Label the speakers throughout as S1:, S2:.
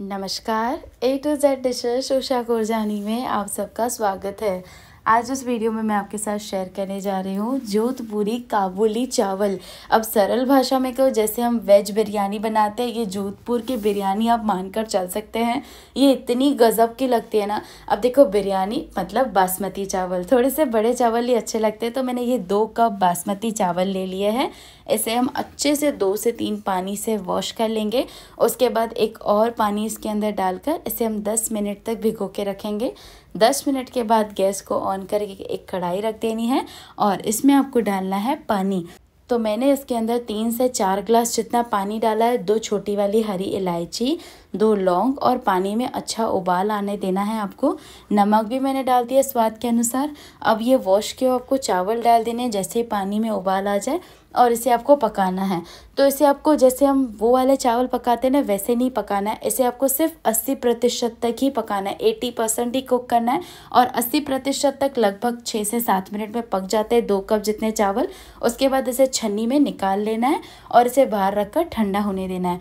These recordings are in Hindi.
S1: नमस्कार A to Z dishes Usha Kurjani में आप सबका स्वागत है आज उस वीडियो में मैं आपके साथ शेयर करने जा रही हूँ जोधपुरी काबुली चावल अब सरल भाषा में कहो जैसे हम वेज बिरयानी बनाते हैं ये जोधपुर की बिरयानी आप मानकर चल सकते हैं ये इतनी गज़ब की लगती है ना अब देखो बिरयानी मतलब बासमती चावल थोड़े से बड़े चावल ही अच्छे लगते हैं तो मैंने ये दो कप बासमती चावल ले लिए हैं इसे हम अच्छे से दो से तीन पानी से वॉश कर लेंगे उसके बाद एक और पानी इसके अंदर डालकर इसे हम दस मिनट तक भिगो के रखेंगे दस मिनट के बाद गैस को ऑन करके एक कढ़ाई रख देनी है और इसमें आपको डालना है पानी तो मैंने इसके अंदर तीन से चार ग्लास जितना पानी डाला है दो छोटी वाली हरी इलायची दो लौंग और पानी में अच्छा उबाल आने देना है आपको नमक भी मैंने डाल दिया स्वाद के अनुसार अब ये वॉश के आपको चावल डाल देने जैसे ही पानी में उबाल आ जाए और इसे आपको पकाना है तो इसे आपको जैसे हम वो वाले चावल पकाते ना वैसे नहीं पकाना है इसे आपको सिर्फ अस्सी प्रतिशत तक ही पकाना है एटी परसेंट ही कुक करना है और अस्सी प्रतिशत तक लगभग छः से सात मिनट में पक जाते हैं दो कप जितने चावल उसके बाद इसे छन्नी में निकाल लेना है और इसे बाहर रख कर ठंडा होने देना है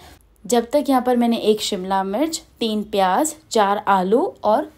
S1: जब तक यहाँ पर मैंने एक शिमला मिर्च तीन प्याज चार आलू और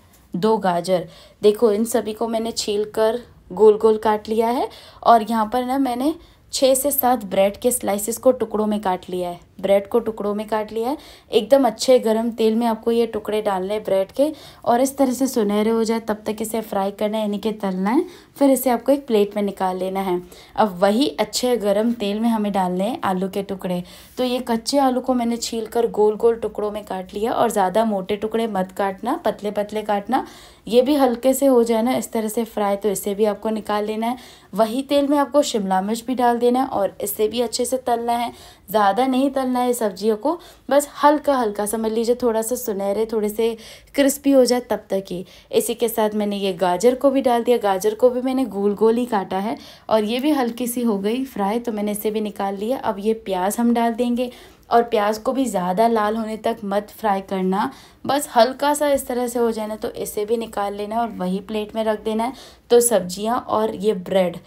S1: दो गाजर देखो इन सभी को मैंने छील कर गोल गोल काट लिया है और यहाँ पर ना मैंने छः से सात ब्रेड के स्लाइसिस को टुकड़ों में काट लिया है ब्रेड को टुकड़ों में काट लिया है एकदम अच्छे गर्म तेल में आपको ये टुकड़े डालने हैं ब्रेड के और इस तरह से सुनहरे हो जाए तब तक इसे फ्राई करना है यानी कि तलना है फिर इसे आपको एक प्लेट में निकाल लेना है अब वही अच्छे गर्म तेल में हमें डालने हैं आलू के टुकड़े तो ये कच्चे आलू को मैंने छील कर गोल गोल टुकड़ों में काट लिया और ज़्यादा मोटे टुकड़े मत काटना पतले पतले काटना ये भी हल्के से हो जाए ना इस तरह से फ्राई तो इसे भी आपको निकाल लेना है वही तेल में आपको शिमला मिर्च भी डाल देना है और इसे भी अच्छे से तलना है ज़्यादा नहीं तलना है सब्जियों को बस हल्का हल्का समझ लीजिए थोड़ा सा सुनहरे थोड़े से क्रिस्पी हो जाए तब तक ही इसी के साथ मैंने ये गाजर को भी डाल दिया गाजर को भी मैंने गोल गोल ही काटा है और ये भी हल्की सी हो गई फ्राई तो मैंने इसे भी निकाल लिया अब ये प्याज हम डाल देंगे और प्याज को भी ज़्यादा लाल होने तक मत फ्राई करना बस हल्का सा इस तरह से हो जाए ना तो इसे भी निकाल लेना और वही प्लेट में रख देना है तो सब्जियां और ये ब्रेड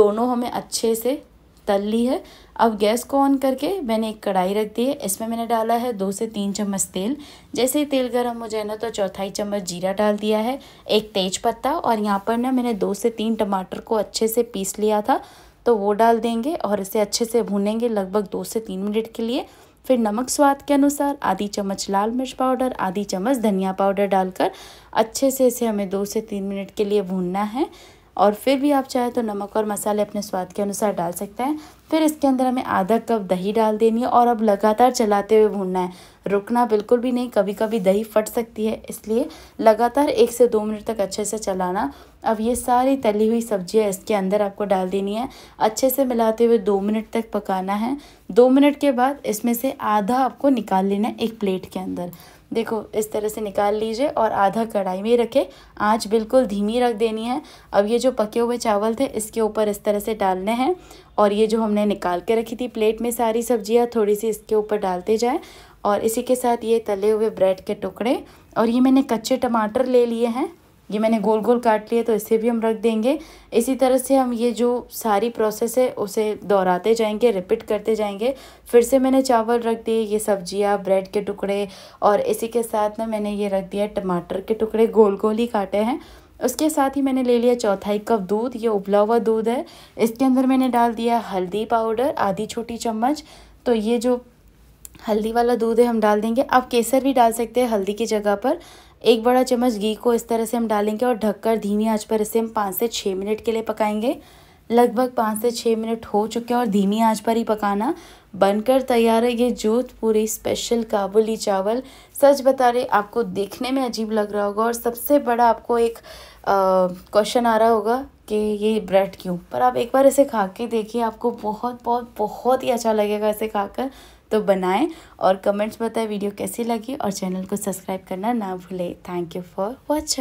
S1: दोनों हमें अच्छे से तल ली है अब गैस को ऑन करके मैंने एक कढ़ाई रख दी है इसमें मैंने डाला है दो से तीन चम्मच तेल जैसे ही तेल गर्म हो जाए ना तो चौथाई चम्मच जीरा डाल दिया है एक तेज पत्ता और यहाँ पर ना मैंने दो से तीन टमाटर को अच्छे से पीस लिया था तो वो डाल देंगे और इसे अच्छे से भूनेंगे लगभग दो से तीन मिनट के लिए फिर नमक स्वाद के अनुसार आधी चम्मच लाल मिर्च पाउडर आधी चम्मच धनिया पाउडर डालकर अच्छे से इसे हमें दो से तीन मिनट के लिए भूनना है और फिर भी आप चाहे तो नमक और मसाले अपने स्वाद के अनुसार डाल सकते हैं फिर इसके अंदर हमें आधा कप दही डाल देनी है और अब लगातार चलाते हुए भूनना है रुकना बिल्कुल भी नहीं कभी कभी दही फट सकती है इसलिए लगातार एक से दो मिनट तक अच्छे से चलाना अब ये सारी तली हुई सब्जियाँ इसके अंदर आपको डाल देनी है अच्छे से मिलाते हुए दो मिनट तक पकाना है दो मिनट के बाद इसमें से आधा आपको निकाल लेना है एक प्लेट के अंदर देखो इस तरह से निकाल लीजिए और आधा कढ़ाई में रखें आँच बिल्कुल धीमी रख देनी है अब ये जो पके हुए चावल थे इसके ऊपर इस तरह से डालने हैं और ये जो हमने निकाल के रखी थी प्लेट में सारी सब्जियाँ थोड़ी सी इसके ऊपर डालते जाएँ और इसी के साथ ये तले हुए ब्रेड के टुकड़े और ये मैंने कच्चे टमाटर ले लिए हैं ये मैंने गोल गोल काट लिए तो इसे भी हम रख देंगे इसी तरह से हम ये जो सारी प्रोसेस है उसे दोहराते जाएंगे रिपीट करते जाएंगे फिर से मैंने चावल रख दिए ये सब्जियाँ ब्रेड के टुकड़े और इसी के साथ ना मैंने ये रख दिया टमाटर के टुकड़े गोल गोल ही काटे हैं उसके साथ ही मैंने ले लिया चौथाई कप दूध ये उबला हुआ दूध है इसके अंदर मैंने डाल दिया हल्दी पाउडर आधी छोटी चम्मच तो ये जो हल्दी वाला दूध है हम डाल देंगे आप केसर भी डाल सकते हैं हल्दी की जगह पर एक बड़ा चम्मच घी को इस तरह से हम डालेंगे और ढककर धीमी आंच पर इसे हम पाँच से छः मिनट के लिए पकाएंगे लगभग पाँच से छः मिनट हो चुके हैं और धीमी आंच पर ही पकाना बनकर तैयार है ये जोधपुरी स्पेशल काबुली चावल सच बता रहे आपको देखने में अजीब लग रहा होगा और सबसे बड़ा आपको एक क्वेश्चन आ रहा होगा कि ये ब्रेड क्यों पर आप एक बार इसे खा के देखिए आपको बहुत बहुत बहुत ही अच्छा लगेगा इसे खाकर तो बनाएं और कमेंट्स बताएं वीडियो कैसी लगी और चैनल को सब्सक्राइब करना ना भूलें थैंक यू फॉर वॉचिंग